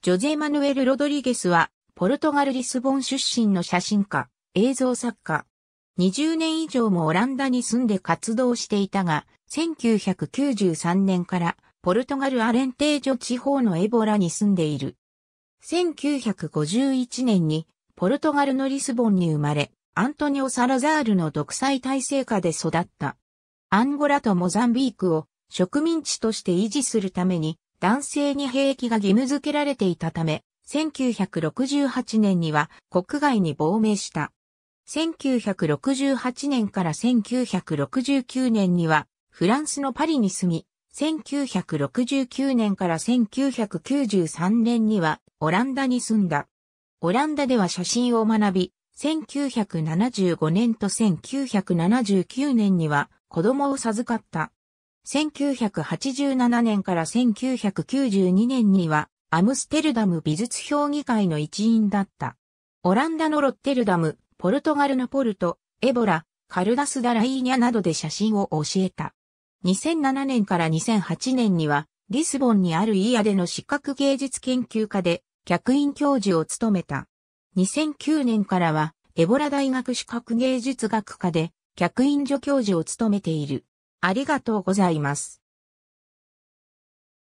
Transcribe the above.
ジョゼ・マヌエル・ロドリゲスは、ポルトガル・リスボン出身の写真家、映像作家。20年以上もオランダに住んで活動していたが、1993年からポルトガル・アレンテージョ地方のエボラに住んでいる。1951年にポルトガルのリスボンに生まれ、アントニオ・サラザールの独裁体制下で育った。アンゴラとモザンビークを植民地として維持するために男性に兵役が義務付けられていたため、1968年には国外に亡命した。1968年から1969年にはフランスのパリに住み、1969年から1993年にはオランダに住んだ。オランダでは写真を学び、1975年と1979年には子供を授かった。1987年から1992年にはアムステルダム美術評議会の一員だった。オランダのロッテルダム、ポルトガルのポルト、エボラ、カルダスダライーニャなどで写真を教えた。2007年から2008年にはリスボンにあるイヤでの資格芸術研究家で客員教授を務めた。2009年からはエボラ大学資格芸術学科で客員助教授を務めている。ありがとうございます。